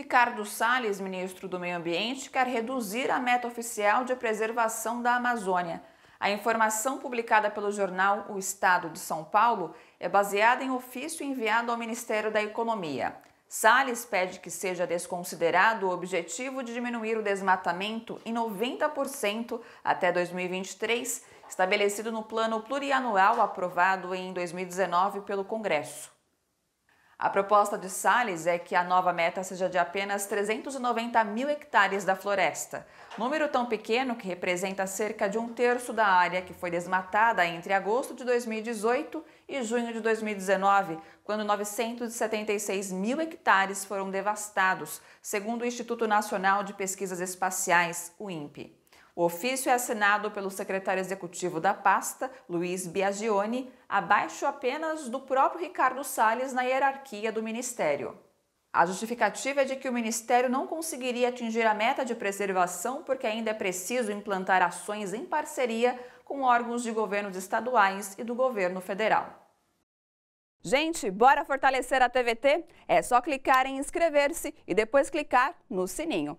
Ricardo Salles, ministro do Meio Ambiente, quer reduzir a meta oficial de preservação da Amazônia. A informação publicada pelo jornal O Estado de São Paulo é baseada em ofício enviado ao Ministério da Economia. Salles pede que seja desconsiderado o objetivo de diminuir o desmatamento em 90% até 2023, estabelecido no plano plurianual aprovado em 2019 pelo Congresso. A proposta de Salles é que a nova meta seja de apenas 390 mil hectares da floresta, número tão pequeno que representa cerca de um terço da área que foi desmatada entre agosto de 2018 e junho de 2019, quando 976 mil hectares foram devastados, segundo o Instituto Nacional de Pesquisas Espaciais, o INPE. O ofício é assinado pelo secretário executivo da pasta, Luiz Biagione, abaixo apenas do próprio Ricardo Salles na hierarquia do ministério. A justificativa é de que o Ministério não conseguiria atingir a meta de preservação porque ainda é preciso implantar ações em parceria com órgãos de governos estaduais e do governo federal. Gente, bora fortalecer a TVT? É só clicar em inscrever-se e depois clicar no sininho.